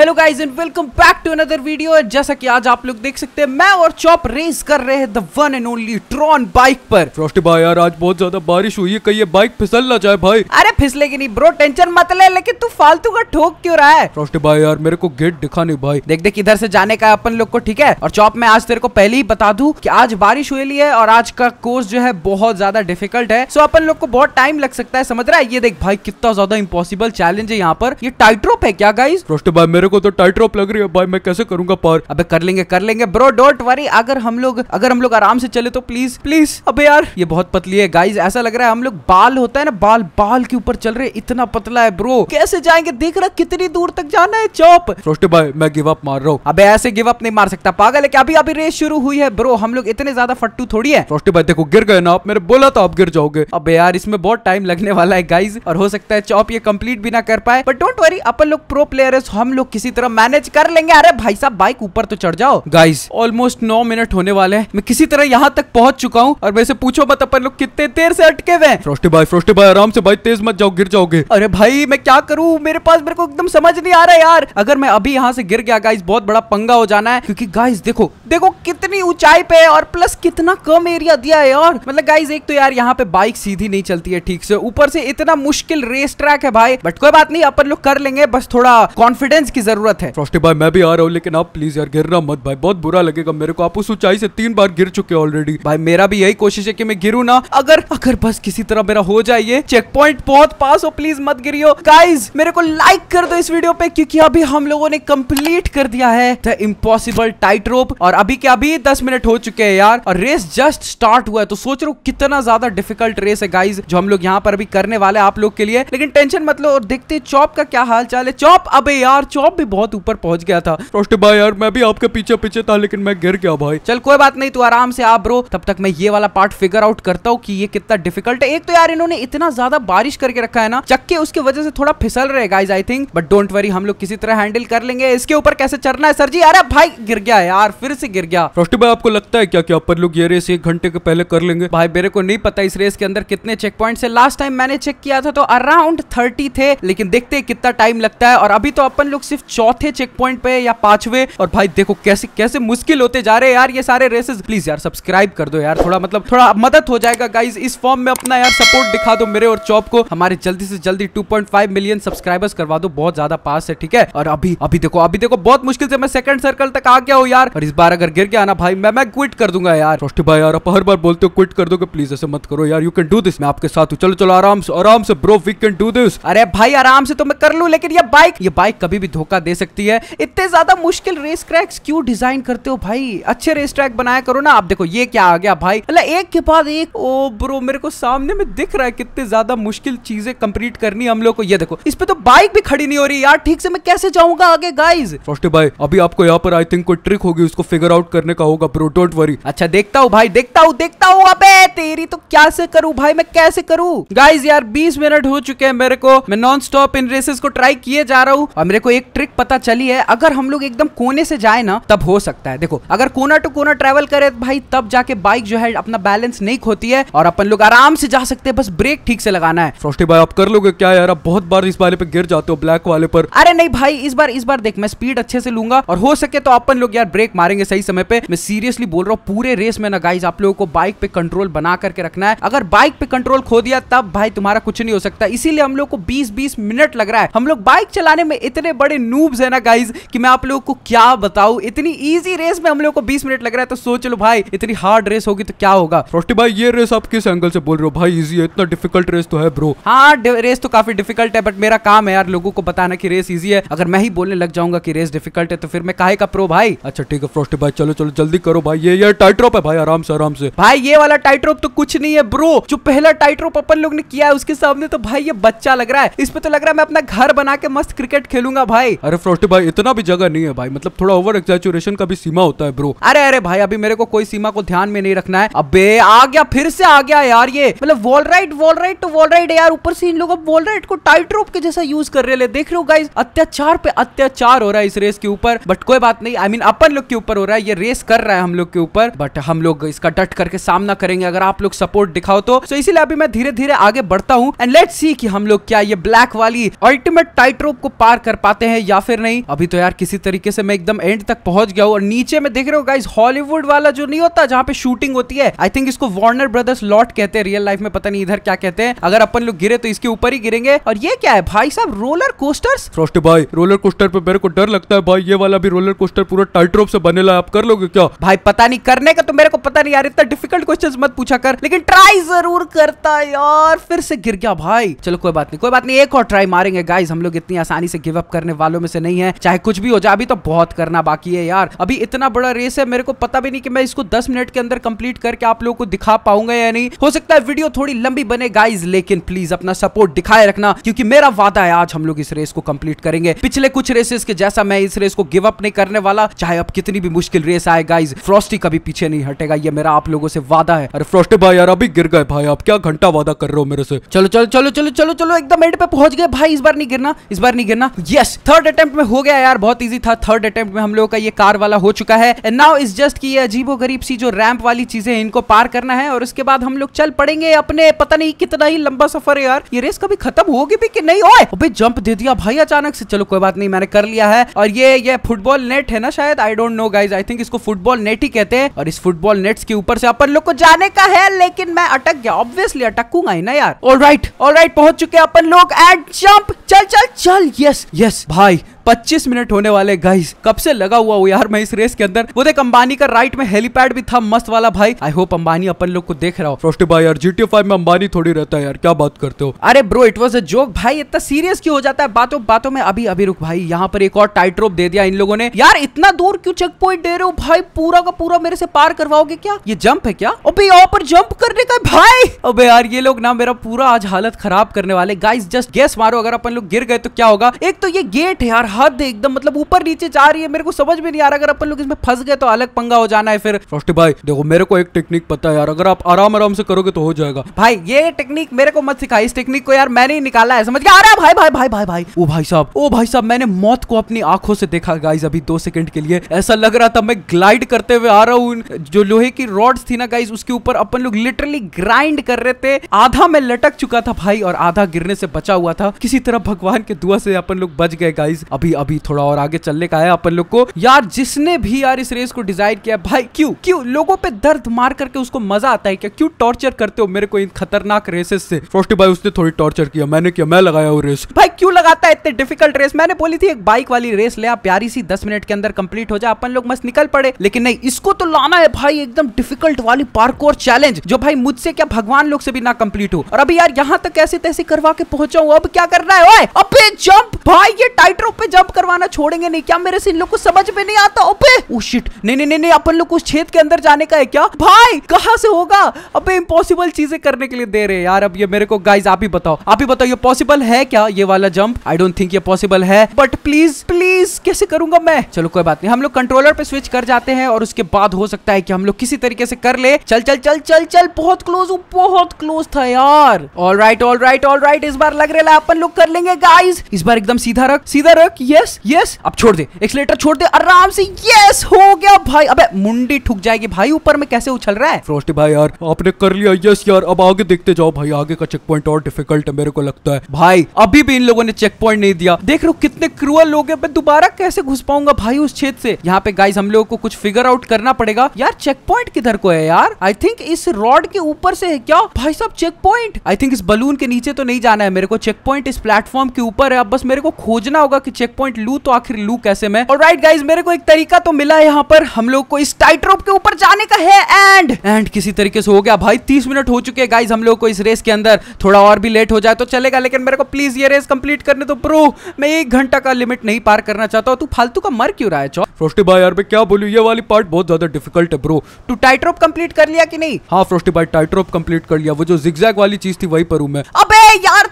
Hello guys and welcome back to another video जैसा कि आज आप लोग देख सकते हैं मैं और चॉप रेस कर रहे हैं the one and only Tron bike पर फ्रॉस्टी भाई यार आज बहुत ज्यादा बारिश हुई है कहीं ये बाइक फिसल ना जाए भाई अरे फिसलेगी नहीं ब्रो टेंशन मत ले लेकिन तू फालतू का ठोक क्यों रहा है फ्रॉस्टी भाई यार मेरे को गेट दिखा नहीं भाई देख देख इधर से जाने का अपन लोग को ठीक है और चॉप मैं आज तेरे को पहले ही बता दू की आज बारिश हुई है और आज का कोर्स जो है बहुत ज्यादा डिफिकल्ट है सो अपन लोग को बहुत टाइम लग सकता है समझ रहा है ये देख भाई कितना ज्यादा इम्पोसिबल चैलेंज है यहाँ पर ये टाइट्रोप है क्या गाइज फ्रॉस्टी भाई मेरे मेरे को तो टाइट्रोप लग रही है भाई मैं कैसे करूंगा पार अबे कर लेंगे कर लेंगे ब्रो डोंट वरी अगर हम लोग अगर हम लोग आराम से चले तो प्लीज प्लीज अबे यार ये बहुत पतली है गाइज ऐसा लग रहा है हम लोग बाल होता है ना बाल बाल के ऊपर चल रहे इतना पतला है ब्रो कैसे जाएंगे देख रहा कितनी दूर तक जाना है चौप फ्रोस्ट भाई मैं गिव अप मार रहा हूँ अबे ऐसे गिव अप नहीं मार सकता पागल है अभी अभी रेस शुरू हुई है ब्रो हम लोग इतने ज्यादा फट्टू थोड़ी है फ्रोस्ट भाई देखो गिर गए ना आप मेरे बोला तो आप गिर जाओगे अब यार इसमें बहुत टाइम लगने वाला है गाइज और हो सकता है चौप ये कम्प्लीट भी ना कर पाए बट डोंट वरी अपन लोग प्रो प्लेयर है हम लोग किसी तरह मैनेज कर लेंगे अरे भाई साहब बाइक ऊपर तो चढ़ जाओ गाइस ऑलमोस्ट नौ मिनट होने वाले हैं मैं किसी तरह यहाँ तक पहुंच चुका हूँ और वैसे पूछो मत अपन लोग कितने देर से अटके हुए फ्रोस्टी भाई फ्रोस्टी भाई आराम से भाई तेज मत जाओ गिर जाओगे अरे भाई मैं क्या करूँ मेरे पास मेरे को एकदम समझ नहीं आ रहा यार अगर मैं अभी यहाँ से गिर गया गाइस बहुत बड़ा पंगा हो जाना है क्यूँकी गाइस देखो देखो कितनी ऊंचाई पे और प्लस कितना कम एरिया दिया है यार मतलब गाइस एक तो यार यहाँ पे बाइक सीधी नहीं चलती है ठीक से ऊपर से इतना मुश्किल रेस ट्रैक है भाई बट कोई बात नहीं अपन लोग कर लेंगे बस थोड़ा कॉन्फिडेंस की जरूरत है फ्रॉस्टी भाई मैं भी आ रहा हूँ लेकिन आप प्लीज यार गिरना मत भाई बहुत बुरा लगेगा मेरे को आप उस ऊंचाई से तीन बार गिर चुके ऑलरेडी भाई मेरा भी यही कोशिश है की मैं गिरू ना अगर अगर बस किसी तरह मेरा हो जाए चेक पॉइंट बहुत पास हो प्लीज मत गिरी गाइज मेरे को लाइक कर दो इस वीडियो पे क्यूँकी अभी हम लोगों ने कम्प्लीट कर दिया है द इम्पोसिबल टाइट रोप और अभी क्या अभी दस मिनट हो चुके हैं यार और रेस जस्ट स्टार्ट हुआ है तो सोच रहा हूँ कितना ज्यादा डिफिकल्ट रेस है गाइज जो हम लोग यहाँ पर अभी करने वाले आप लोग के लिए लेकिन टेंशन मतलब और देखते चॉप का क्या हाल चाल है चॉप अबे यार चौप आप भी बहुत ऊपर पहुंच गया था भाई यार मैं भी आपके पीछे पीछे था लेकिन मैं गिर गया भाई चल कोई बात नहीं तू आराम से आ ब्रो तब तक मैं ये वाला पार्ट फिगर आउट करता हूँ कि ये कितना डिफिकल्ट है एक तो यार इन्होंने इतना ज्यादा बारिश करके रखा है ना चक्के उसकी वजह से थोड़ा फिसल रहे guys I think but don't worry हम लोग किसी तरह हैंडल कर लेंगे इसके ऊपर कैसे चढ़ना है सर जी अरे भाई गिर गया यार फिर से गिर गया भाई आपको लगता है क्या क्या अपन लोग ये रेस एक घंटे के पहले कर लेंगे भाई मेरे को नहीं पता इस रेस के अंदर कितने चेक पॉइंट है लास्ट टाइम मैंने चेक किया था तो अराउंड थर्टी थे लेकिन देखते हैं कितना टाइम लगता है और अभी तो अपन लोग सिर्फ सिर्फ चौथे चेक पॉइंट पे या पांचवे और भाई देखो कैसे कैसे मुश्किल होते जा रहे हैं यार ये सारे रेसेस प्लीज यार सब्सक्राइब कर दो यार थोड़ा मतलब थोड़ा मदद हो जाएगा गाइज इस फॉर्म में अपना यार सपोर्ट दिखा दो मेरे और चौप को हमारे जल्दी से जल्दी टू मिलियन सब्सक्राइबर्स करवा दो बहुत ज्यादा पास है ठीक है और अभी अभी देखो अभी देखो बहुत मुश्किल से मैं सेकंड सर्कल तक आ गया हूँ यार और इस बार अगर गिर गया ना भाई मैं मैं क्विट कर दूंगा यार रोष्टी भाई यार हर बार बोलते हो क्विट कर दो प्लीज ऐसे मत करो यार यू कैन डू दिस मैं आपके साथ हूँ चलो चलो आराम से आराम से bro we can do this अरे भाई आराम से तो मैं कर लू लेकिन ये बाइक ये बाइक कभी भी धोखा मौका दे सकती है इतने ज़्यादा मुश्किल रेस ट्रैक्स क्यों डिजाइन करते हो भाई अच्छे रेस ट्रैक बनाया करो ना आप देखो ये क्या आ गया भाई अल्लाह एक के बाद एक ओ ब्रो मेरे को सामने में दिख रहा है कितने ज़्यादा मुश्किल चीज़ें कंप्लीट करनी हम लोग को ये देखो इस पे तो बाइक भी खड़ी नहीं हो रही यार ठीक से मैं कैसे जाऊंगा आगे गाइज फर्स्ट भाई अभी आपको यहाँ पर आई थिंक कोई ट्रिक होगी उसको फिगर आउट करने का होगा ब्रो डोंट वरी अच्छा देखता हूँ भाई देखता हूँ देखता हूँ अब तेरी तो क्या से करूँ भाई मैं कैसे करूँ गाइज यार बीस मिनट हो चुके हैं मेरे को मैं नॉन स्टॉप इन रेसेस को ट्राई किए जा रहा हूँ और मेरे को एक ट्रिक पता चली है अगर हम लोग एकदम कोने से जाए ना तब हो सकता है देखो अगर कोना टू कोना ट्रेवल करे भाई तब जाके बाइक जो है अपना बैलेंस नहीं खोती है और अपन लोग आराम से जा सकते हैं बस ब्रेक ठीक से लगाना है फ्रोस्टी भाई आप कर लोगे क्या यार आप बहुत बार इस वाले पे गिर जाते हो ब्लैक वाले पर अरे नहीं भाई इस बार इस बार देख मैं स्पीड अच्छे से लूंगा और हो सके तो अपन लोग यार ब्रेक मारेंगे सही समय पे मैं सीरियसली बोल रहा हूँ पूरे रेस में ना गाइज आप लोगों को बाइक पे कंट्रोल बना करके रखना है अगर बाइक पे कंट्रोल खो दिया तब भाई तुम्हारा कुछ नहीं हो सकता इसीलिए हम लोग को बीस बीस मिनट लग रहा है हम लोग बाइक चलाने में इतने बड़े नूब्स है ना गाइज कि मैं आप लोगों को क्या बताऊं इतनी इजी रेस में हम लोग को 20 मिनट लग रहा है तो सोच लो भाई इतनी हार्ड रेस होगी तो क्या होगा फ्रोस्टी भाई ये रेस आप किस एंगल से बोल रहे हो भाई इजी है इतना डिफिकल्ट रेस तो है ब्रो हाँ रेस तो काफी डिफिकल्ट है बट मेरा काम है यार लोगों को बताना की रेस इजी है अगर मैं ही बोलने लग जाऊंगा की रेस डिफिकल्ट है तो फिर मैं काहे का प्रो भाई अच्छा ठीक है फ्रोस्टी भाई चलो चलो जल्दी करो भाई ये ये टाइट्रोप है भाई आराम से आराम से भाई ये वाला टाइट्रोप तो कुछ नहीं है ब्रो जो पहला टाइट्रोप अपन लोग ने किया है उसके सामने तो भाई ये बच्चा लग रहा है इसमें तो लग रहा है मैं अपना घर बना के मस्त क्रिकेट खेलूंगा भाई अरे फ्रोटी भाई इतना भी जगह नहीं है भाई मतलब थोड़ा ओवर एक्सैचुरेशन का भी सीमा होता है ब्रो अरे अरे भाई अभी मेरे को कोई सीमा को ध्यान में नहीं रखना है अबे आ गया फिर से आ गया यार ये मतलब wall ride wall ride to wall ride यार ऊपर से इन लोग वॉल राइट को टाइट रोप के जैसा यूज कर रहे देख रहे हो अत्याचार पे अत्याचार हो रहा है इस रेस के ऊपर बट कोई बात नहीं आई मीन अपन लोग के ऊपर हो रहा है ये रेस कर रहा है हम लोग के ऊपर बट हम लोग इसका डट करके सामना करेंगे अगर आप लोग सपोर्ट दिखाओ तो so इसीलिए अभी मैं धीरे धीरे आगे बढ़ता हूँ एंड लेट सी की हम लोग क्या ये ब्लैक वाली अल्टीमेट टाइट रोप को पार कर पाते हैं या फिर नहीं अभी तो यार किसी तरीके से मैं एकदम एंड तक पहुंच गया हूँ और नीचे में देख रहे हो गाइज हॉलीवुड वाला जो नहीं होता जहाँ पे शूटिंग होती है आई थिंक इसको वार्नर ब्रदर्स लॉट कहते हैं रियल लाइफ में पता नहीं इधर क्या कहते हैं अगर अपन लोग गिरे तो इसके ऊपर ही गिरेंगे और ये क्या है भाई साहब रोलर कोस्टर फ्रोस्ट भाई रोलर कोस्टर पे मेरे को डर लगता है भाई ये वाला भी रोलर कोस्टर पूरा टाइट्रोप से बने ला आप कर लोगे क्या भाई पता नहीं करने का तो मेरे को पता नहीं यार इतना डिफिकल्ट क्वेश्चन मत पूछा कर लेकिन ट्राई जरूर करता है यार फिर से गिर गया भाई चलो कोई बात नहीं कोई बात नहीं एक और ट्राई मारेंगे गाइज हम लोग इतनी आसानी से गिव अप करने वाले वालों में से नहीं है चाहे कुछ भी हो जाए अभी तो बहुत करना बाकी है यार अभी इतना बड़ा रेस है मेरे को पता भी नहीं कि मैं इसको दस मिनट के अंदर कंप्लीट करके आप लोगों को दिखा पाऊंगा या नहीं हो सकता है वीडियो थोड़ी लंबी बने गाइज लेकिन प्लीज अपना सपोर्ट दिखाए रखना क्योंकि मेरा वादा है आज हम लोग इस रेस को कंप्लीट करेंगे पिछले कुछ रेसेस के जैसा मैं इस रेस को गिव अप नहीं करने वाला चाहे अब कितनी भी मुश्किल रेस आए गाइज फ्रॉस्टी कभी पीछे नहीं हटेगा ये मेरा आप लोगों से वादा है अरे फ्रॉस्टी भाई यार अभी गिर गए भाई आप क्या घंटा वादा कर रहे हो मेरे से चलो चलो चलो चलो चलो चलो एकदम एंड पे पहुंच गए भाई इस बार नहीं गिरना इस बार नहीं गिरना यस थर्ड थर्ड अटेम्प्ट में हो गया यार बहुत इजी था थर्ड अटेम्प्ट में हम लोगों का ये कार वाला हो चुका है एंड नाउ इज जस्ट की अजीबो गरीब सी जो रैंप वाली चीजें इनको पार करना है और उसके बाद हम लोग चल पड़ेंगे अपने पता नहीं कितना ही लंबा सफर है यार ये रेस कभी खत्म होगी भी कि नहीं ओए अबे जंप दे दिया भाई अचानक से चलो कोई बात नहीं मैंने कर लिया है और ये ये फुटबॉल नेट है ना शायद I don't know guys I think इसको फुटबॉल नेट ही कहते हैं और इस फुटबॉल नेट्स के ऊपर से अपन लोग को जाने का है लेकिन मैं अटक गया ऑब्वियसली अटकूंगा ही ना यार ऑल राइट ऑल राइट पहुंच चुके अपन लोग एंड जंप चल चल चल यस यस भाई पच्चीस मिनट होने वाले गाइस कब से लगा हुआ हूँ यार मैं इस रेस के अंदर वो देख अंबानी का राइट में हेलीपैड भी था मस्त वाला भाई आई होप अंबानी अपन लोग को देख रहा हो फ्रोस्टी भाई यार जीटी फाइव में अंबानी थोड़ी रहता है यार क्या बात करते हो अरे bro it was a joke भाई इतना सीरियस क्यों हो जाता है बातों बातों में अभी अभी रुक भाई यहाँ पर एक और टाइट रोप दे दिया इन लोगों ने यार इतना दूर क्यों चेक पॉइंट दे रहे हो भाई पूरा का पूरा मेरे से पार करवाओगे क्या ये जंप है क्या अबे यहाँ पर जंप करने का भाई अबे यार ये लोग ना मेरा पूरा आज हालत खराब करने वाले गाइस जस्ट गैस मारो अगर अपन लोग गिर गए तो क्या होगा एक तो ये गेट है यार हद है एकदम मतलब ऊपर नीचे जा रही है मेरे को समझ में नहीं आ रहा अगर अपन लोग इसमें फंस गए तो अलग पंगा हो जाना है फिर फ्रोस्टी भाई देखो मेरे को एक टेक्निक पता है यार अगर आप आराम आराम से करोगे तो हो जाएगा भाई ये टेक्निक मेरे को मत सिखा इस टेक्निक को यार मैंने ही निकाला है समझ गया अरे भाई भाई भाई भाई भाई ओ भाई साहब ओ भाई साहब मैंने मौत को अपनी आंखों से देखा गाइज अभी दो सेकंड के लिए ऐसा लग रहा था मैं ग्लाइड करते हुए आ रहा हूँ जो लोहे की रॉड्स थी ना गाइज उसके ऊपर अपन लोग लिटरली ग्राइंड कर रहे थे आधा मैं लटक चुका था भाई और आधा गिरने से बचा हुआ था किसी तरह भगवान के दुआ से अपन लोग बच गए गाइज अभी अभी अभी थोड़ा और आगे चलने का है अपन लोग को यार जिसने भी यार इस रेस को डिजाइन किया भाई क्यों क्यों लोगों पे दर्द मार करके उसको मजा आता है क्या क्यों टॉर्चर करते हो मेरे को इन खतरनाक रेसेस से फ्रोस्टी भाई उसने थोड़ी टॉर्चर किया मैंने किया मैं लगाया वो रेस भाई क्यों लगाता है इतने डिफिकल्ट रेस मैंने बोली थी एक बाइक वाली रेस ले आप प्यारी सी दस मिनट के अंदर कंप्लीट हो जाए अपन लोग मस्त निकल पड़े लेकिन नहीं इसको तो लाना है भाई एकदम डिफिकल्ट वाली पार्क और चैलेंज जो भाई मुझसे क्या भगवान लोग से भी ना कंप्लीट हो और अभी यार यहाँ तक ऐसे तैसे करवा के पहुंचा हूँ अब क्या करना है ओए जंप भाई ये टाइट पे जंप करवाना छोड़ेंगे नहीं क्या मेरे से इन लोग को समझ में नहीं आता ओपे ओ नहीं नहीं नहीं अपन लोग उस छेद के अंदर जाने का है क्या भाई कहाँ से होगा अब इम्पॉसिबल चीजें करने के लिए दे रहे यार अब ये मेरे को गाइज आप ही बताओ आप ही बताओ ये पॉसिबल है क्या ये वाला जंप आई डोंट थिंक ये पॉसिबल है बट प्लीज प्लीज प्लीज कैसे करूंगा मैं चलो कोई बात नहीं हम लोग कंट्रोलर पे स्विच कर जाते हैं और उसके बाद हो सकता है कि हम लोग किसी तरीके से कर ले चल चल चल चल चल बहुत क्लोज बहुत क्लोज था यार all right all right all right इस बार लग रहा है अपन लोग कर लेंगे गाइज इस बार एकदम सीधा रख सीधा रख यस यस अब छोड़ दे एक्सलेटर छोड़ दे आराम से यस हो गया भाई अब मुंडी ठुक जाएगी भाई ऊपर में कैसे उछल रहा है फ्रोस्टी भाई यार आपने कर लिया यस यार अब आगे देखते जाओ भाई आगे का चेक पॉइंट और डिफिकल्ट है मेरे को लगता है भाई अभी भी इन लोगों ने चेक पॉइंट नहीं दिया देख रहे हो कितने क्रूअल लोग हैं दोबारा कैसे घुस पाऊंगा भाई उस छेद से यहाँ पे गाइज हम लोगों को कुछ फिगर आउट करना पड़ेगा यार चेक पॉइंट किधर को है यार आई थिंक इस रॉड के ऊपर से है क्या भाई साहब चेक पॉइंट आई थिंक इस बलून के नीचे तो नहीं जाना है मेरे को चेक पॉइंट इस प्लेटफॉर्म के ऊपर है अब बस मेरे को खोजना होगा कि चेक पॉइंट लू तो आखिर लू कैसे मैं और राइट गाइज मेरे को एक तरीका तो मिला है यहाँ पर हम लोग को इस टाइट्रोप के ऊपर जाने का है एंड एंड किसी तरीके से हो गया भाई तीस मिनट हो चुके हैं गाइज हम लोग को इस रेस के अंदर थोड़ा और भी लेट हो जाए तो चलेगा लेकिन मेरे को प्लीज ये रेस कंप्लीट करने तो प्रो मैं एक घंटा का लिमिट नहीं पार करना करना चाहता हूँ तू फालतू का मर क्यों रहा है फ्रोस्टी भाई यार मैं क्या बोलू ये वाली पार्ट बहुत ज्यादा डिफिकल्ट है ब्रो तू टाइट्रोप रोप कंप्लीट कर लिया कि नहीं हाँ फ्रोस्टी भाई टाइट्रोप रोप कंप्लीट कर लिया वो जो जिग्जैग वाली चीज थी वही पर हूँ मैं अबे यार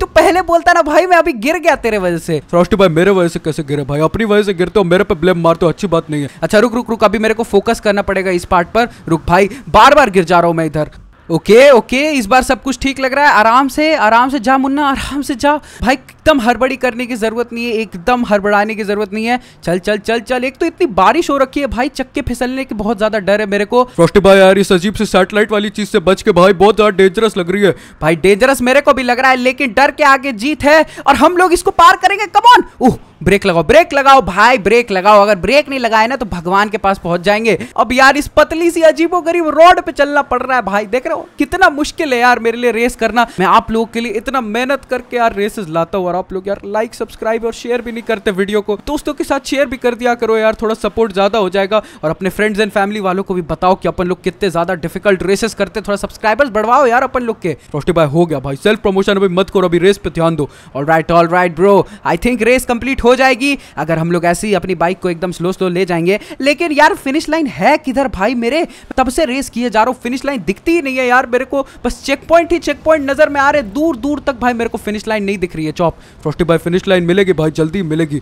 तू पहले बोलता ना भाई मैं अभी गिर गया तेरे वजह से फ्रोस्टी भाई मेरे वजह से कैसे गिरे भाई अपनी वजह से गिरते हो मेरे पे ब्लेम मारते हो अच्छी बात नहीं है अच्छा रुक रुक रुक अभी मेरे को फोकस करना पड़ेगा इस पार्ट पर रुक भाई बार बार गिर जा रहा हूँ मैं इधर ओके okay, ओके okay, इस बार सब कुछ ठीक लग रहा है आराम से आराम से जा मुन्ना आराम से जा भाई एकदम हड़बड़ी करने की ज़रूरत नहीं है एकदम हड़बड़ाने की ज़रूरत नहीं है चल चल चल चल एक तो इतनी बारिश हो रखी है भाई चक्के फिसलने की बहुत ज़्यादा डर है मेरे को भाई यार इस अजीब से सैटेलाइट वाली चीज़ से बच के भाई बहुत ज़्यादा डेंजरस लग रही है भाई डेंजरस मेरे को भी लग रहा है लेकिन डर के आगे जीत है और हम लोग इसको पार करेंगे कमॉन ओह ब्रेक लगाओ ब्रेक लगाओ भाई ब्रेक लगाओ अगर ब्रेक नहीं लगाए ना तो भगवान के पास पहुंच जाएंगे अब यार इस पतली सी अजीबो गरीब रोड पे चलना पड़ रहा है भाई देख रहे हो कितना मुश्किल है यार मेरे लिए रेस करना मैं आप लोगों के लिए इतना मेहनत करके यार रेसेस लाता हूँ और आप लोग यार लाइक सब्सक्राइब और शेयर भी नहीं करते वीडियो को दोस्तों के साथ शेयर भी कर दिया करो यार थोड़ा सपोर्ट ज्यादा हो जाएगा और अपने फ्रेंड्स एंड फैमिली वालों को भी बताओ कि अपन लोग कितने ज्यादा डिफिकल्ट रेसेस करते थोड़ा सब्सक्राइबर्स बढ़वाओ यार अपन लोग के रोस्टी भाई हो गया भाई सेल्फ प्रमोशन अभी मत करो अभी रेस पे ध्यान दो और right all right bro I think race complete हो जाएगी अगर हम लोग ऐसे ही अपनी बाइक को एकदम स्लो स्लो ले जाएंगे लेकिन यार फिनिश लाइन है किधर भाई मेरे तब से रेस किए जा रहा हूँ फिनिश लाइन दिखती ही नहीं है यार मेरे को बस चेक पॉइंट ही चेक पॉइंट नजर में आ रहे दूर दूर तक भाई मेरे को फिनिश लाइन नहीं दिख रही है चौप फ्रोस्टी भाई फिनिश लाइन मिलेगी भाई जल्दी मिलेगी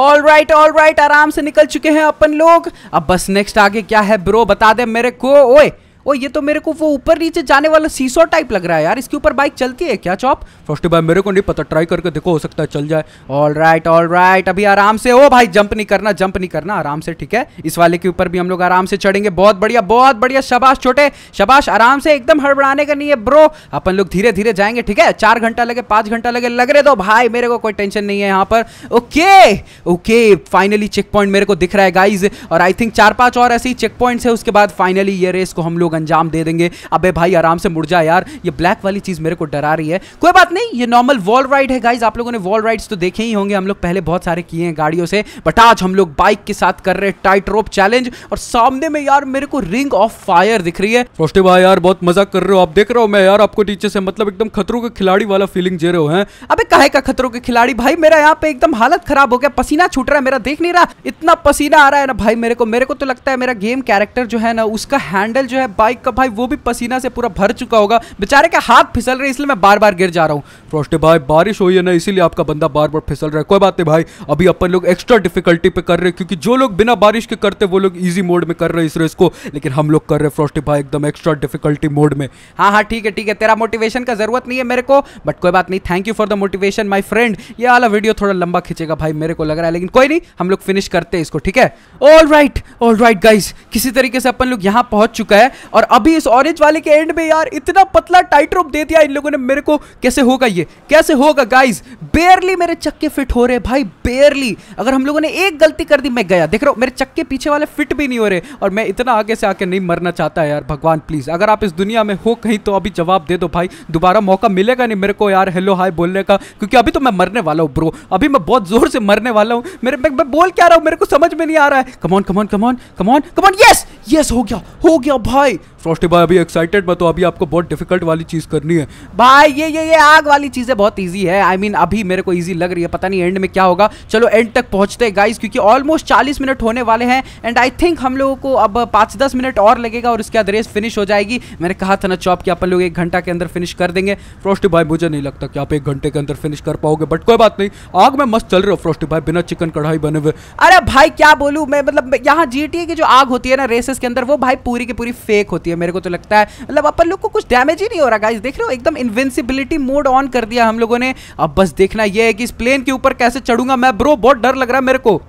ऑल राइट ऑल राइट आराम से निकल चुके हैं अपन लोग अब बस नेक्स्ट आगे क्या है ब्रो बता दे मेरे को ओए ओ ये तो मेरे को वो ऊपर नीचे जाने वाला सीसो टाइप लग रहा है यार इसके ऊपर बाइक चलती है क्या चॉप फर्स्ट भाई मेरे को नहीं पता ट्राई करके देखो हो सकता है चल जाए ऑल राइट ऑल राइट अभी आराम से ओ भाई जंप नहीं करना जंप नहीं करना आराम से ठीक है इस वाले के ऊपर भी हम लोग आराम से चढ़ेंगे बहुत बढ़िया बहुत बढ़िया शबाश छोटे शबाश आराम से एकदम हड़बड़ाने का नहीं है ब्रो अपन लोग धीरे धीरे जाएंगे ठीक है चार घंटा लगे पांच घंटा लगे लग रहे दो तो भाई मेरे को कोई टेंशन नहीं है यहाँ पर okay okay finally check point मेरे को दिख रहा है गाइज और आई थिंक चार पांच और ऐसे ही चेक पॉइंट है उसके बाद फाइनली ये रेस को हम लोग अंजाम दे देंगे अबे भाई आराम से मुड़ जा यार ये ब्लैक वाली चीज़ मेरे को डरा रही है कोई बात नहीं ये नॉर्मल वॉल राइड है गाइज आप लोगों ने वॉल राइड्स तो देखे ही होंगे हम लोग पहले बहुत सारे किए हैं गाड़ियों से बट आज हम लोग बाइक के साथ कर रहे हैं टाइट रोप चैलेंज और सामने में यार मेरे को रिंग ऑफ फायर दिख रही है भाई यार बहुत मजा कर रहे हो आप देख रहे हो मैं यार आपको टीचर से मतलब एकदम खतरों के खिलाड़ी वाला फीलिंग जे रहे हो हैं अबे काहे का खतरों के खिलाड़ी भाई मेरा यहाँ पे एकदम हालत खराब हो गया पसीना छूट रहा है मेरा देख नहीं रहा इतना पसीना आ रहा है ना भाई मेरे को मेरे को तो लगता है मेरा गेम कैरेक्टर जो है ना उसका हैंडल जो है बाइक का भाई वो भी पसीना से पूरा भर चुका होगा बेचारे का हाथ फिसल रहे इसलिए मैं बार बार गिर जा रहा हूँ रोस्टे भाई बारिश हुई है ना इसीलिए आपका बंदा बार बार फिसल रहा है कोई बात नहीं भाई अभी अपन लोग एक्स्ट्रा डिफिकल्टी पे कर रहे हैं क्योंकि जो लोग बिना बारिश के करते वो लोग ईजी मोड में कर रहे हैं इस रेस को लेकिन हम लोग कर रहे हैं फ्रोस्टे भाई एकदम एक्स्ट्रा डिफिकल्टी मोड में हाँ हाँ ठीक है ठीक है तेरा मोटिवेशन का जरूरत नहीं है मेरे को बट कोई बात नहीं thank you for the motivation my friend ये वाला वीडियो थोड़ा लंबा खींचेगा भाई मेरे को लग रहा है लेकिन कोई नहीं हम लोग फिनिश करते हैं इसको ठीक है all right all right guys किसी तरीके से अपन लोग यहाँ पहुंच चुका है और अभी इस ऑरेंज वाले के एंड में यार इतना पतला टाइट रोप दे दिया इन लोगों ने मेरे को कैसे होगा ये कैसे होगा गाइज बेयरली मेरे चक्के फिट हो रहे भाई बेयरली अगर हम लोगों ने एक गलती कर दी मैं गया देख रहा हूँ मेरे चक्के पीछे वाले फिट भी नहीं हो रहे और मैं इतना आगे से आके नहीं मरना चाहता यार भगवान प्लीज़ अगर आप इस दुनिया में हो कहीं तो अभी जवाब दे दो भाई दोबारा मौका मिलेगा नहीं मेरे को यार हेलो हाय बोलने का क्योंकि अभी तो मैं मरने वाला हूँ ब्रो अभी मैं बहुत जोर से मरने वाला हूँ मेरे मैं, मैं बोल क्या रहा हूँ मेरे को समझ में नहीं आ रहा है come on come on come on come on come on yes yes हो गया हो गया भाई फ्रॉस्टी भाई अभी एक्साइटेड मत हो अभी आपको बहुत डिफिकल्ट वाली चीज़ करनी है भाई ये ये ये आग वाली चीज़ें बहुत ईजी है आई I मीन mean, अभी मेरे को ईजी लग रही है पता नहीं एंड में क्या होगा चलो एंड तक पहुंचते हैं गाइस क्योंकि ऑलमोस्ट चालीस मिनट होने वाले हैं एंड आई थिंक हम लोगों को अब पाँच दस मिनट और लगेगा और उसके बाद रेस फिनिश हो जाएगी मैंने कहा था ना चॉप कि अपन लोग एक घंटा के अंदर फिनिश कर देंगे फ्रॉस्टी भाई मुझे नहीं लगता कि आप एक घंटे के अंदर फिनिश कर पाओगे बट कोई बात नहीं आग में मस्त चल रहे हो फ्रॉस्टी भाई बिना चिकन कढ़ाई बने हुए अरे भाई क्या बोलूँ मैं मतलब यहाँ जी की जो आग होती है ना रेसेस जिसके अंदर वो भाई पूरी की पूरी फेक होती है मेरे को तो लगता है मतलब अपन लोग को कुछ डैमेज ही नहीं हो रहा गाइज देख रहे हो एकदम इन्वेंसिबिलिटी मोड ऑन कर दिया हम लोगों ने अब बस देखना यह है कि इस प्लेन के ऊपर कैसे चढ़ूंगा मैं ब्रो बहुत डर लग रहा है मेरे को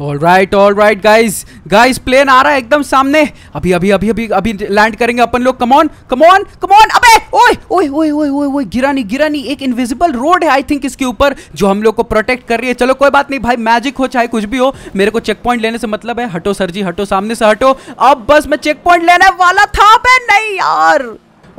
all right all right guys guys plane आ रहा है एकदम सामने अभी अभी अभी अभी अभी लैंड करेंगे अपन लोग कमॉन कमॉन कमॉन अबे ओए ओए ओए ओए ओए ओए गिरा नहीं गिरा नहीं एक इनविजिबल रोड है आई थिंक इसके ऊपर जो हम लोग को प्रोटेक्ट कर रही है चलो कोई बात नहीं भाई मैजिक हो चाहे कुछ भी हो मेरे को चेक पॉइंट लेने से मतलब है हटो सर जी हटो सामने से हटो अब बस मैं चेक पॉइंट लेने वाला था नहीं यार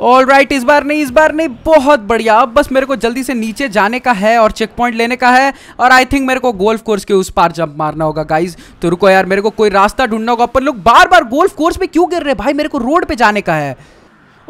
ऑल राइट right, इस बार नहीं इस बार नहीं बहुत बढ़िया अब बस मेरे को जल्दी से नीचे जाने का है और चेक पॉइंट लेने का है और आई थिंक मेरे को गोल्फ कोर्स के उस पार जंप मारना होगा गाइज तो रुको यार मेरे को कोई रास्ता ढूंढना होगा अपन लोग बार बार गोल्फ कोर्स में क्यों गिर रहे भाई मेरे को रोड पे जाने का है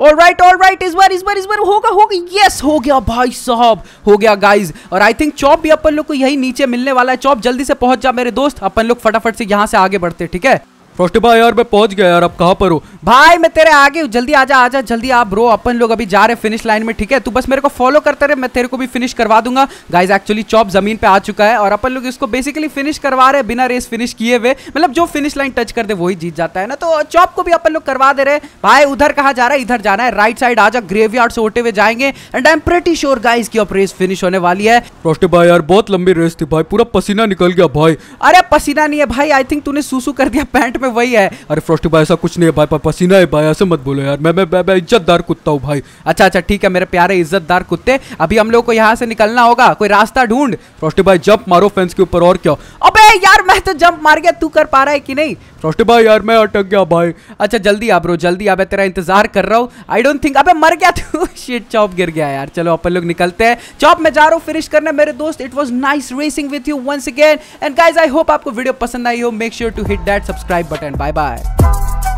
ऑल राइट ऑल राइट इस बार इस बार इस बार होगा होगा यस हो गया भाई साहब हो गया गाइज और आई थिंक चॉप भी अपन लोग को यही नीचे मिलने वाला है चॉप जल्दी से पहुंच जा मेरे दोस्त अपन लोग फटाफट से यहाँ से आगे बढ़ते ठीक है फर्स्ट भाई यार मैं पहुंच गया यार अब कहाँ पर हो भाई मैं तेरे आगे हूँ जल्दी आजा आजा जल्दी आप ब्रो अपन लोग अभी जा रहे फिनिश लाइन में ठीक है तू बस मेरे को फॉलो करते रहे मैं तेरे को भी फिनिश करवा दूंगा गाइज एक्चुअली चॉप जमीन पे आ चुका है और अपन लोग इसको बेसिकली फिनिश करवा रहे बिना रेस फिनिश किए हुए मतलब जो फिनिश लाइन टच कर दे वही जीत जाता है ना तो चॉप को भी अपन लोग करवा दे रहे भाई उधर कहा जा रहा है इधर जाना है राइट साइड आजा ग्रेव यार्ड से होते हुए जाएंगे and I am pretty sure guys की अब रेस फिनिश होने वाली है फर्स्ट भाई यार बहुत लंबी रेस थी भाई पूरा पसीना निकल गया भाई अरे पसीना नहीं है भाई आई थिंक तूने सूसू कर दिया पैंट में वही है अरे फ्रोस्टी भाई ऐसा कुछ नहीं है भाई पर पसीना है भाई ऐसे मत बोलो यार मैं मैं, मैं, मैं इज्जतदार कुत्ता हूँ भाई अच्छा अच्छा ठीक है मेरे प्यारे इज्जतदार कुत्ते अभी हम लोग को यहाँ से निकलना होगा कोई रास्ता ढूंढ फ्रोस्टी भाई जंप मारो फेंस के ऊपर और क्या अब यार मैं तो जंप मार गया तू कर पा रहा है कि नहीं फ्रोस्टी भाई यार मैं अटक गया भाई अच्छा जल्दी आ ब्रो जल्दी आ तेरा इंतजार कर रहा हूँ आई डोंट थिंक अबे मर गया तू शिट चॉप गिर गया यार चलो अपन लोग निकलते हैं चॉप मैं जा रहा हूँ फिनिश करने मेरे दोस्त it was nice racing with you once again and guys I hope आपको वीडियो पसंद आई हो make sure to hit that subscribe And Bye bye.